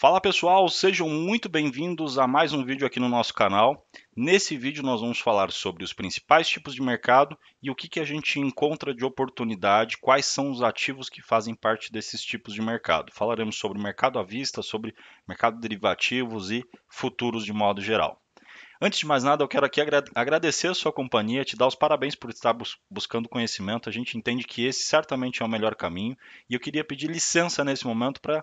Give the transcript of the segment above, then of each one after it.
Fala pessoal, sejam muito bem-vindos a mais um vídeo aqui no nosso canal. Nesse vídeo nós vamos falar sobre os principais tipos de mercado e o que, que a gente encontra de oportunidade, quais são os ativos que fazem parte desses tipos de mercado. Falaremos sobre mercado à vista, sobre mercado de derivativos e futuros de modo geral. Antes de mais nada, eu quero aqui agradecer a sua companhia, te dar os parabéns por estar buscando conhecimento. A gente entende que esse certamente é o melhor caminho e eu queria pedir licença nesse momento para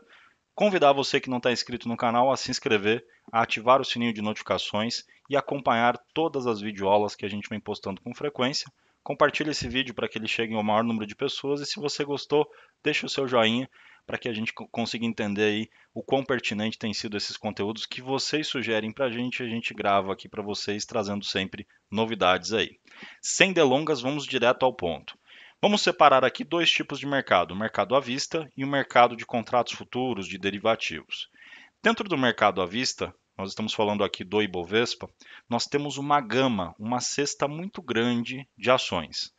convidar você que não está inscrito no canal a se inscrever, a ativar o sininho de notificações e acompanhar todas as videoaulas que a gente vem postando com frequência. Compartilhe esse vídeo para que ele chegue ao maior número de pessoas e se você gostou, deixe o seu joinha para que a gente consiga entender aí o quão pertinente têm sido esses conteúdos que vocês sugerem para a gente e a gente grava aqui para vocês, trazendo sempre novidades aí. Sem delongas, vamos direto ao ponto. Vamos separar aqui dois tipos de mercado: o mercado à vista e o mercado de contratos futuros, de derivativos. Dentro do mercado à vista, nós estamos falando aqui do Ibovespa, nós temos uma gama, uma cesta muito grande de ações.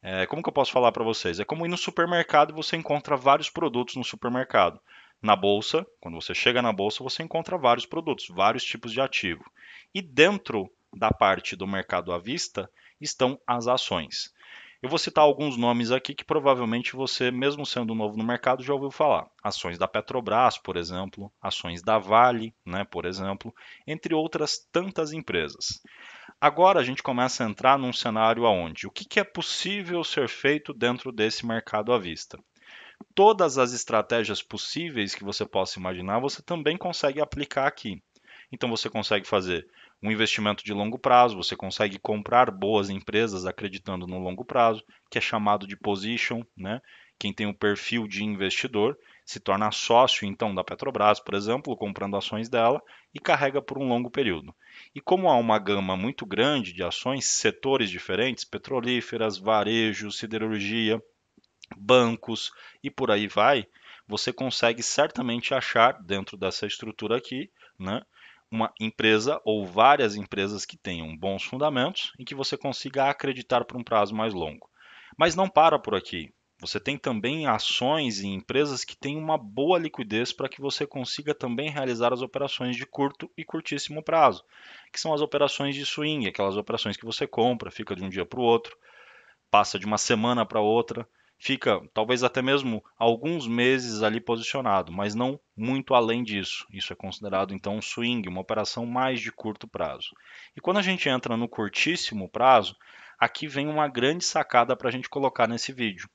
É, como que eu posso falar para vocês? É como ir no supermercado e você encontra vários produtos no supermercado. Na bolsa, quando você chega na bolsa, você encontra vários produtos, vários tipos de ativo. E dentro da parte do mercado à vista estão as ações. Eu vou citar alguns nomes aqui que provavelmente você, mesmo sendo novo no mercado, já ouviu falar. Ações da Petrobras, por exemplo, ações da Vale, né, por exemplo, entre outras tantas empresas. Agora a gente começa a entrar num cenário aonde o que, que é possível ser feito dentro desse mercado à vista todas as estratégias possíveis que você possa imaginar, você também consegue aplicar aqui. Então você consegue fazer um investimento de longo prazo, você consegue comprar boas empresas acreditando no longo prazo, que é chamado de position, né? Quem tem o um perfil de investidor se torna sócio então da Petrobras, por exemplo, comprando ações dela e carrega por um longo período. E como há uma gama muito grande de ações, setores diferentes, petrolíferas, varejo, siderurgia, bancos e por aí vai, você consegue certamente achar dentro dessa estrutura aqui, né? uma empresa ou várias empresas que tenham bons fundamentos e que você consiga acreditar por um prazo mais longo. Mas não para por aqui. Você tem também ações e empresas que têm uma boa liquidez para que você consiga também realizar as operações de curto e curtíssimo prazo, que são as operações de swing, aquelas operações que você compra, fica de um dia para o outro, passa de uma semana para outra fica talvez até mesmo alguns meses ali posicionado, mas não muito além disso. Isso é considerado então um swing, uma operação mais de curto prazo. E quando a gente entra no curtíssimo prazo, aqui vem uma grande sacada para a gente colocar nesse vídeo.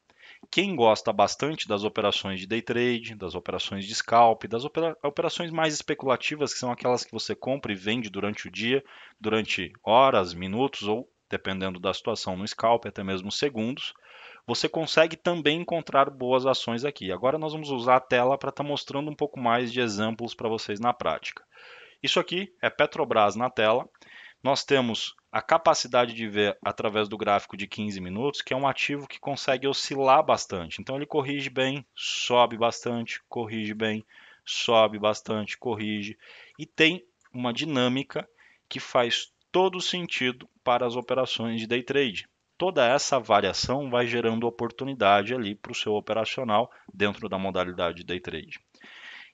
Quem gosta bastante das operações de day trade, das operações de scalp, das opera operações mais especulativas, que são aquelas que você compra e vende durante o dia, durante horas, minutos ou dependendo da situação no scalp, até mesmo segundos, você consegue também encontrar boas ações aqui. Agora nós vamos usar a tela para estar tá mostrando um pouco mais de exemplos para vocês na prática. Isso aqui é Petrobras na tela. Nós temos a capacidade de ver através do gráfico de 15 minutos, que é um ativo que consegue oscilar bastante. Então ele corrige bem, sobe bastante, corrige bem, sobe bastante, corrige. E tem uma dinâmica que faz todo sentido para as operações de day trade toda essa variação vai gerando oportunidade ali para o seu operacional dentro da modalidade day trade.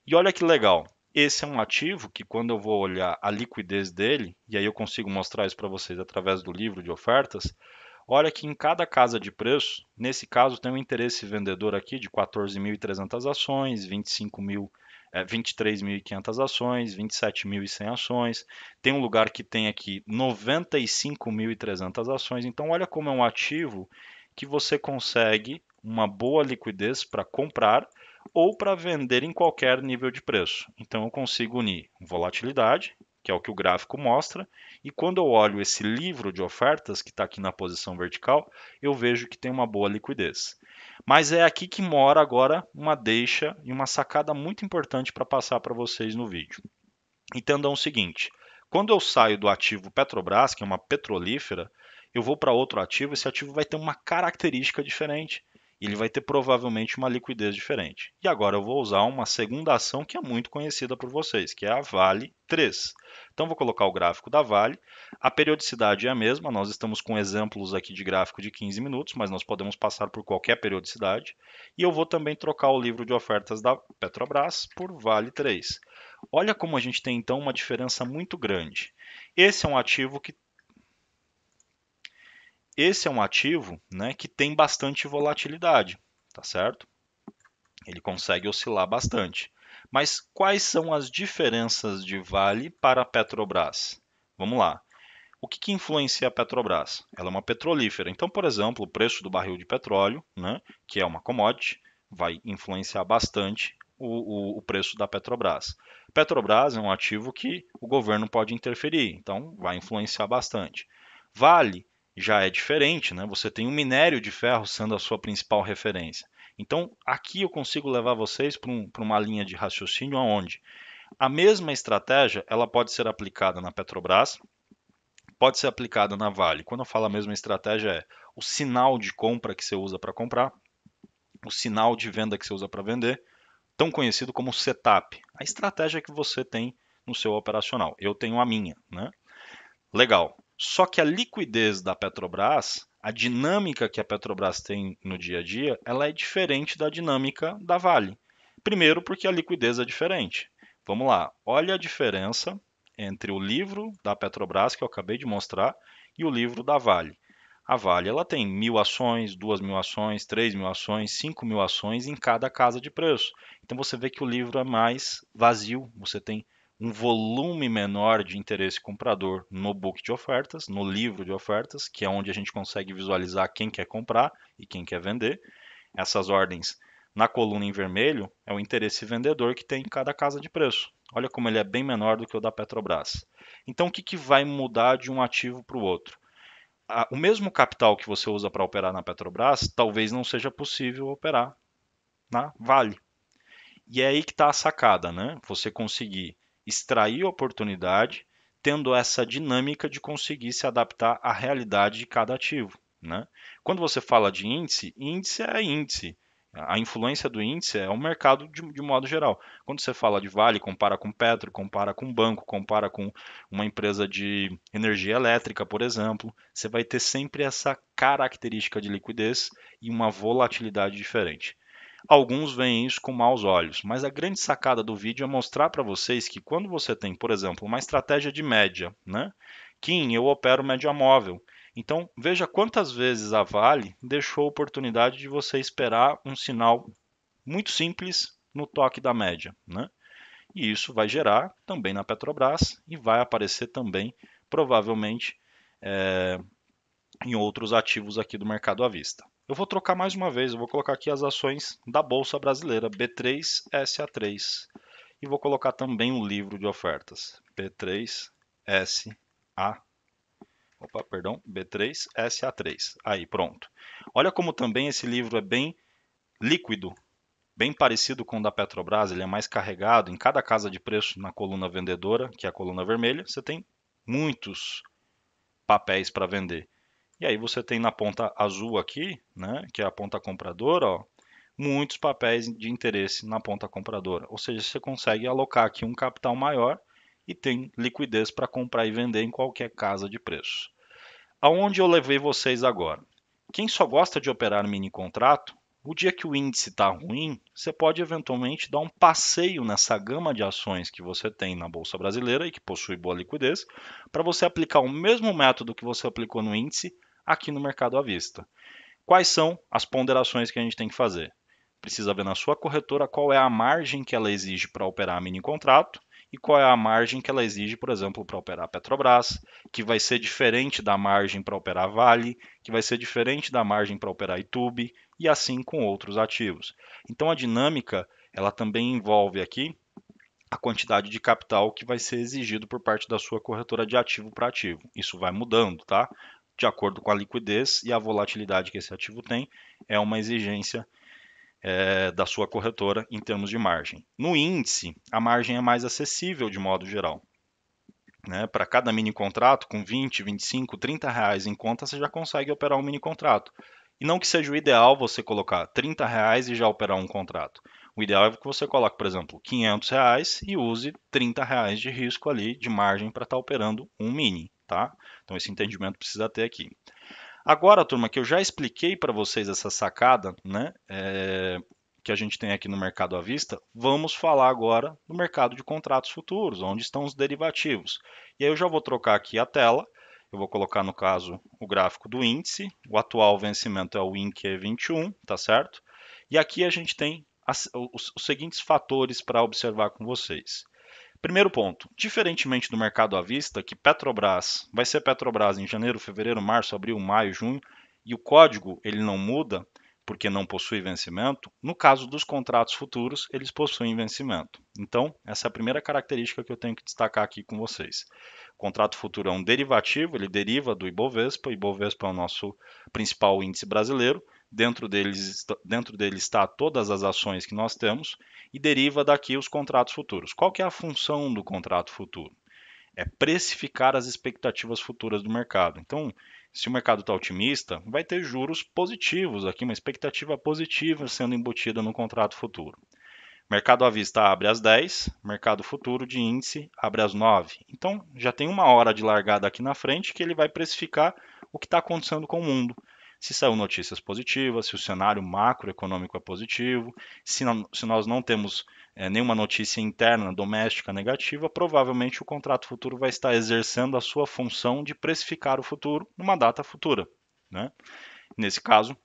E olha que legal, esse é um ativo que quando eu vou olhar a liquidez dele, e aí eu consigo mostrar isso para vocês através do livro de ofertas, olha que em cada casa de preço, nesse caso tem um interesse vendedor aqui de 14.300 ações, 25 mil é, 23.500 ações, 27.100 ações. Tem um lugar que tem aqui 95.300 ações. Então, olha como é um ativo que você consegue uma boa liquidez para comprar ou para vender em qualquer nível de preço. Então, eu consigo unir volatilidade, que é o que o gráfico mostra, e quando eu olho esse livro de ofertas que está aqui na posição vertical, eu vejo que tem uma boa liquidez. Mas é aqui que mora agora uma deixa e uma sacada muito importante para passar para vocês no vídeo. é o seguinte: quando eu saio do ativo Petrobras, que é uma petrolífera, eu vou para outro ativo, esse ativo vai ter uma característica diferente ele vai ter provavelmente uma liquidez diferente. E agora eu vou usar uma segunda ação que é muito conhecida por vocês, que é a Vale 3. Então vou colocar o gráfico da Vale. A periodicidade é a mesma, nós estamos com exemplos aqui de gráfico de 15 minutos, mas nós podemos passar por qualquer periodicidade. E eu vou também trocar o livro de ofertas da Petrobras por Vale 3. Olha como a gente tem então uma diferença muito grande. Esse é um ativo que esse é um ativo né, que tem bastante volatilidade, tá certo? Ele consegue oscilar bastante. Mas quais são as diferenças de Vale para a Petrobras? Vamos lá. O que, que, influencia a Petrobras? Ela é uma petrolífera. Então, por exemplo, o preço do barril de petróleo, né, que é uma commodity, vai influenciar bastante o, o, o, preço da Petrobras. Petrobras é um ativo que o governo pode interferir, então vai influenciar bastante. Vale já é diferente, né? Você tem o um minério de ferro sendo a sua principal referência. Então, aqui eu consigo levar vocês para um, uma linha de raciocínio aonde a mesma estratégia ela pode ser aplicada na Petrobras, pode ser aplicada na Vale. Quando eu falo a mesma estratégia é o sinal de compra que você usa para comprar, o sinal de venda que você usa para vender, tão conhecido como setup, a estratégia que você tem no seu operacional. Eu tenho a minha, né? Legal. Só que a liquidez da Petrobras, a dinâmica que a Petrobras tem no dia a dia, ela é diferente da dinâmica da Vale. Primeiro, porque a liquidez é diferente. Vamos lá, olha a diferença entre o livro da Petrobras que eu acabei de mostrar e o livro da Vale. A Vale ela tem mil ações, duas mil ações, três mil ações, cinco mil ações em cada casa de preço. Então você vê que o livro é mais vazio. Você tem um volume menor de interesse comprador no book de ofertas, no livro de ofertas, que é onde a gente consegue visualizar quem quer comprar e quem quer vender. Essas ordens na coluna em vermelho é o interesse vendedor que tem em cada casa de preço. Olha como ele é bem menor do que o da Petrobras. Então, o que, que vai mudar de um ativo para o outro? O mesmo capital que você usa para operar na Petrobras, talvez não seja possível operar na Vale. E é aí que está a sacada, né? Você conseguir extrair oportunidade, tendo essa dinâmica de conseguir se adaptar à realidade de cada ativo. Né? Quando você fala de índice, índice é índice. A influência do índice é o mercado de, de, modo geral. Quando você fala de Vale, compara com Petro, compara com banco, compara com uma empresa de energia elétrica, por exemplo, você vai ter sempre essa característica de liquidez e uma volatilidade diferente. Alguns veem isso com maus olhos, mas a grande sacada do vídeo é mostrar para vocês que quando você tem, por exemplo, uma estratégia de média, né? Kim, eu opero média móvel. Então, veja quantas vezes a Vale deixou a oportunidade de você esperar um sinal muito simples no toque da média, né? E isso vai gerar também na Petrobras e vai aparecer também, provavelmente, é, em outros ativos aqui do mercado à vista. Eu vou trocar mais uma vez, eu vou colocar aqui as ações da Bolsa Brasileira, B3SA3, e vou colocar também o um livro de ofertas, b 3 sa Opa, perdão, B3SA3. Aí, pronto. Olha como também esse livro é bem líquido, bem parecido com o da Petrobras, ele é mais carregado. Em cada casa de preço, na coluna vendedora, que é a coluna vermelha, você tem muitos papéis para vender. E aí você tem na ponta azul aqui, né, que é a ponta compradora, ó, muitos papéis de interesse na ponta compradora. Ou seja, você consegue alocar aqui um capital maior e tem liquidez para comprar e vender em qualquer casa de preço. Aonde eu levei vocês agora? Quem só gosta de operar mini contrato, o dia que o índice está ruim, você pode eventualmente dar um passeio nessa gama de ações que você tem na Bolsa Brasileira e que possui boa liquidez, para você aplicar o mesmo método que você aplicou no índice aqui no mercado à vista. Quais são as ponderações que a gente tem que fazer? Precisa ver na sua corretora qual é a margem que ela exige para operar mini contrato e qual é a margem que ela exige, por exemplo, para operar Petrobras, que vai ser diferente da margem para operar Vale, que vai ser diferente da margem para operar YouTube e assim com outros ativos. Então a dinâmica, ela também envolve aqui a quantidade de capital que vai ser exigido por parte da sua corretora de ativo para ativo. Isso vai mudando, tá? de acordo com a liquidez e a volatilidade que esse ativo tem, é uma exigência é, da sua corretora em termos de margem. No índice, a margem é mais acessível de modo geral. Né? Para cada mini contrato, com 20, 25, 30 reais em conta, você já consegue operar um mini contrato. E não que seja o ideal você colocar 30 reais e já operar um contrato. O ideal é que você coloque, por exemplo, 500 reais e use 30 reais de risco ali de margem para estar tá operando um mini tá? Então esse entendimento precisa ter aqui. Agora, turma, que eu já expliquei para vocês essa sacada, né? É, que a gente tem aqui no mercado à vista, vamos falar agora do mercado de contratos futuros, onde estão os derivativos. E aí eu já vou trocar aqui a tela. Eu vou colocar, no caso, o gráfico do índice. O atual vencimento é o INC 21, tá certo? E aqui a gente tem as, os, os seguintes fatores para observar com vocês. Primeiro ponto: diferentemente do mercado à vista, que Petrobras vai ser Petrobras em janeiro, fevereiro, março, abril, maio, junho, e o código ele não muda porque não possui vencimento, no caso dos contratos futuros, eles possuem vencimento. Então, essa é a primeira característica que eu tenho que destacar aqui com vocês. O contrato futuro é um derivativo, ele deriva do Ibovespa, o Ibovespa é o nosso principal índice brasileiro, dentro deles, dentro dele está todas as ações que nós temos e deriva daqui os contratos futuros. Qual que é a função do contrato futuro? É precificar as expectativas futuras do mercado. Então, se o mercado está otimista, vai ter juros positivos aqui, uma expectativa positiva sendo embutida no contrato futuro. Mercado à vista abre às 10, mercado futuro de índice abre às 9. Então já tem uma hora de largada aqui na frente que ele vai precificar o que está acontecendo com o mundo se saiu notícias positivas, se o cenário macroeconômico é positivo, se, não, se nós não temos é, nenhuma notícia interna doméstica negativa, provavelmente o contrato futuro vai estar exercendo a sua função de precificar o futuro numa data futura. Né? Nesse caso,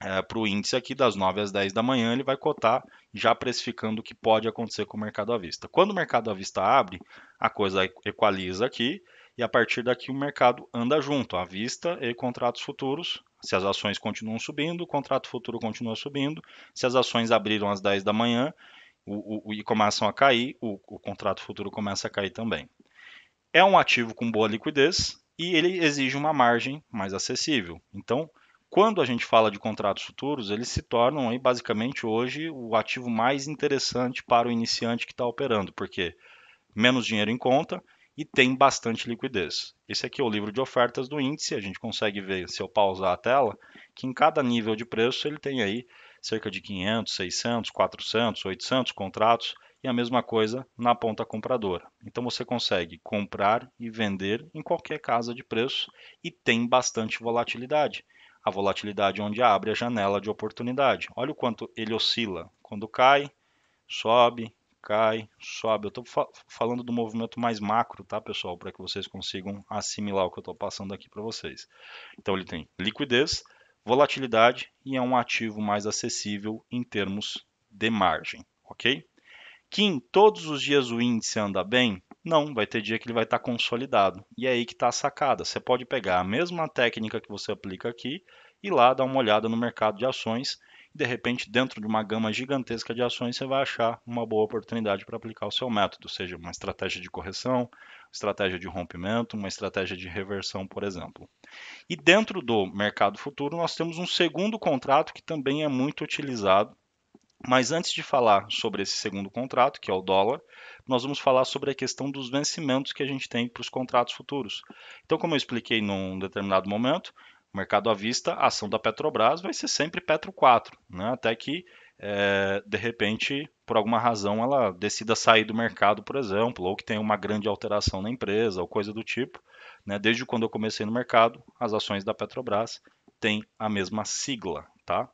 é, eh, para o índice aqui das 9 às 10 da manhã, ele vai cotar já precificando o que pode acontecer com o mercado à vista. Quando o mercado à vista abre, a coisa equaliza aqui e a partir daqui o mercado anda junto, à vista e contratos futuros se as ações continuam subindo, o contrato futuro continua subindo. Se as ações abriram às 10 da manhã o, o, e começam a cair, o, o contrato futuro começa a cair também. É um ativo com boa liquidez e ele exige uma margem mais acessível. Então, quando a gente fala de contratos futuros, eles se tornam aí, basicamente hoje o ativo mais interessante para o iniciante que está operando, porque menos dinheiro em conta, e tem bastante liquidez. Esse aqui é o livro de ofertas do índice, a gente consegue ver, se eu pausar a tela, que em cada nível de preço ele tem aí cerca de 500, 600, 400, 800 contratos, e a mesma coisa na ponta compradora. Então você consegue comprar e vender em qualquer casa de preço e tem bastante volatilidade. A volatilidade é onde abre a janela de oportunidade. Olha o quanto ele oscila. Quando cai, sobe, cai, sobe. Eu estou fa falando do movimento mais macro, tá, pessoal? Para que vocês consigam assimilar o que eu estou passando aqui para vocês. Então, ele tem liquidez, volatilidade e é um ativo mais acessível em termos de margem, ok? Kim, todos os dias o índice anda bem? Não, vai ter dia que ele vai estar tá consolidado. E é aí que está a sacada. Você pode pegar a mesma técnica que você aplica aqui e lá dar uma olhada no mercado de ações de repente, dentro de uma gama gigantesca de ações, você vai achar uma boa oportunidade para aplicar o seu método, seja uma estratégia de correção, estratégia de rompimento, uma estratégia de reversão, por exemplo. E dentro do mercado futuro, nós temos um segundo contrato que também é muito utilizado. Mas antes de falar sobre esse segundo contrato, que é o dólar, nós vamos falar sobre a questão dos vencimentos que a gente tem para os contratos futuros. Então, como eu expliquei num determinado momento, mercado à vista, a ação da Petrobras vai ser sempre Petro 4, né? até que é, de repente, por alguma razão, ela decida sair do mercado, por exemplo, ou que tenha uma grande alteração na empresa, ou coisa do tipo. Né? Desde quando eu comecei no mercado, as ações da Petrobras têm a mesma sigla. Tá?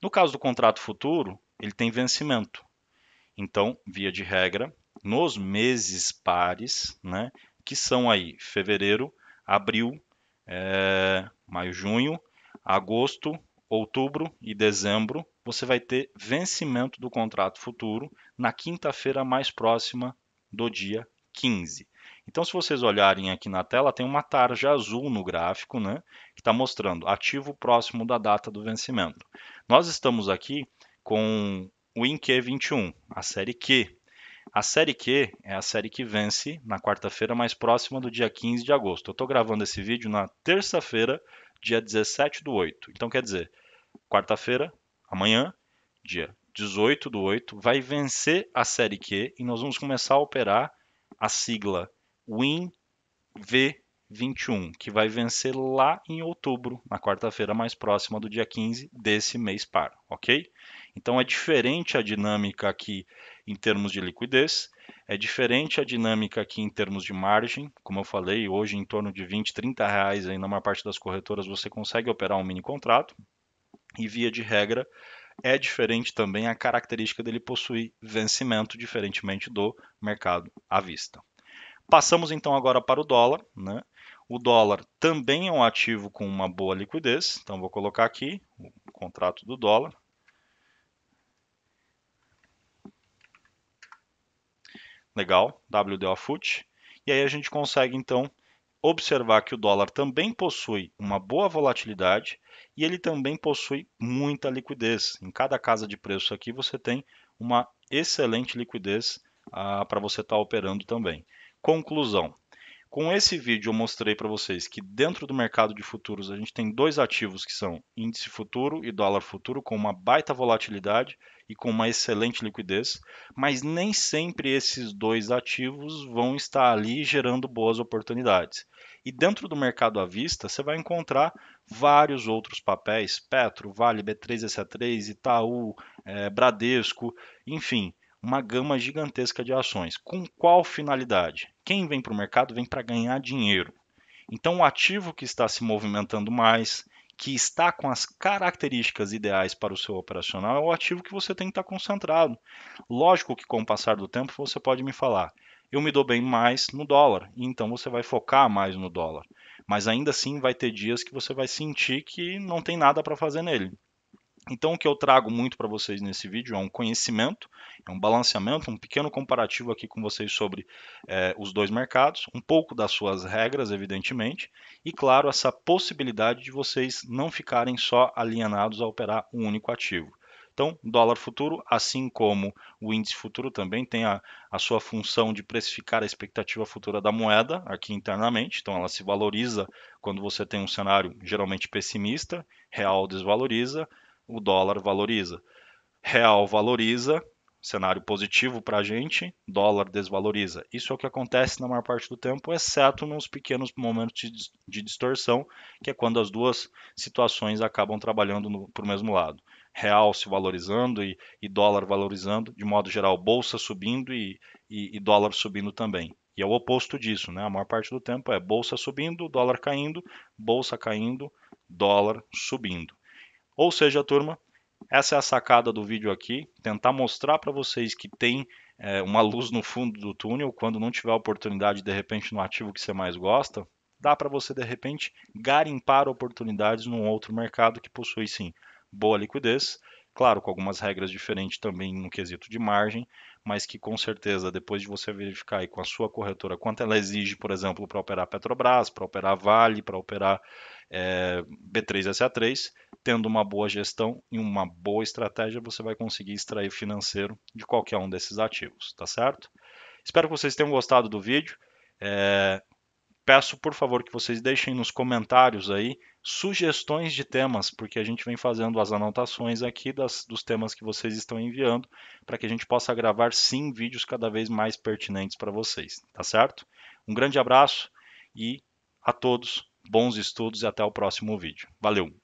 No caso do contrato futuro, ele tem vencimento. Então, via de regra, nos meses pares, né, que são aí fevereiro, abril, é, maio, junho, agosto, outubro e dezembro, você vai ter vencimento do contrato futuro na quinta-feira mais próxima do dia 15. Então, se vocês olharem aqui na tela, tem uma tarja azul no gráfico, né, que está mostrando ativo próximo da data do vencimento. Nós estamos aqui com o INQ 21, a série Q a Série Q é a série que vence na quarta-feira mais próxima do dia 15 de agosto. Eu estou gravando esse vídeo na terça-feira, dia 17 do 8. Então, quer dizer, quarta-feira, amanhã, dia 18 do 8, vai vencer a Série Q e nós vamos começar a operar a sigla WINV21, que vai vencer lá em outubro, na quarta-feira mais próxima do dia 15 desse mês par, ok? Então é diferente a dinâmica aqui em termos de liquidez, é diferente a dinâmica aqui em termos de margem, como eu falei, hoje em torno de 20, 30 reais aí na maior parte das corretoras você consegue operar um mini contrato e via de regra é diferente também a característica dele possuir vencimento, diferentemente do mercado à vista. Passamos então agora para o dólar. Né? O dólar também é um ativo com uma boa liquidez, então vou colocar aqui o contrato do dólar. Legal, WDO FUT. E aí a gente consegue então observar que o dólar também possui uma boa volatilidade e ele também possui muita liquidez. Em cada casa de preço aqui você tem uma excelente liquidez ah, para você estar tá operando também. Conclusão. Com esse vídeo eu mostrei para vocês que dentro do mercado de futuros a gente tem dois ativos que são índice futuro e dólar futuro com uma baita volatilidade e com uma excelente liquidez, mas nem sempre esses dois ativos vão estar ali gerando boas oportunidades. E dentro do mercado à vista, você vai encontrar vários outros papéis: Petro, Vale, B3SA3, Itaú, é, Bradesco, enfim, uma gama gigantesca de ações. Com qual finalidade? Quem vem para o mercado vem para ganhar dinheiro. Então, o ativo que está se movimentando mais, que está com as características ideais para o seu operacional é o ativo que você tem que estar concentrado. Lógico que com o passar do tempo você pode me falar, eu me dou bem mais no dólar, então você vai focar mais no dólar. Mas ainda assim vai ter dias que você vai sentir que não tem nada para fazer nele. Então, o que eu trago muito para vocês nesse vídeo é um conhecimento, é um balanceamento, um pequeno comparativo aqui com vocês sobre é, os dois mercados, um pouco das suas regras, evidentemente, e, claro, essa possibilidade de vocês não ficarem só alienados a operar um único ativo. Então, dólar futuro, assim como o índice futuro, também tem a, a, sua função de precificar a expectativa futura da moeda aqui internamente. Então, ela se valoriza quando você tem um cenário geralmente pessimista, real desvaloriza, o dólar valoriza. Real valoriza, cenário positivo para a gente, dólar desvaloriza. Isso é o que acontece na maior parte do tempo, exceto nos pequenos momentos de distorção, que é quando as duas situações acabam trabalhando para o mesmo lado. Real se valorizando e, e, dólar valorizando, de modo geral, bolsa subindo e, e, e dólar subindo também. E é o oposto disso, né? A maior parte do tempo é bolsa subindo, dólar caindo, bolsa caindo, dólar subindo. Ou seja, turma, essa é a sacada do vídeo aqui, tentar mostrar para vocês que tem é, uma luz no fundo do túnel, quando não tiver oportunidade de repente no ativo que você mais gosta, dá para você de repente garimpar oportunidades num outro mercado que possui sim boa liquidez, claro, com algumas regras diferentes também no quesito de margem, mas que com certeza, depois de você verificar aí com a sua corretora quanto ela exige, por exemplo, para operar Petrobras, para operar Vale, para operar é, eh, B3SA3, tendo uma boa gestão e uma boa estratégia, você vai conseguir extrair financeiro de qualquer um desses ativos, tá certo? Espero que vocês tenham gostado do vídeo. É, Peço, por favor, que vocês deixem nos comentários aí sugestões de temas, porque a gente vem fazendo as anotações aqui das, dos temas que vocês estão enviando, para que a gente possa gravar sim vídeos cada vez mais pertinentes para vocês, tá certo? Um grande abraço e a todos, bons estudos e até o próximo vídeo. Valeu!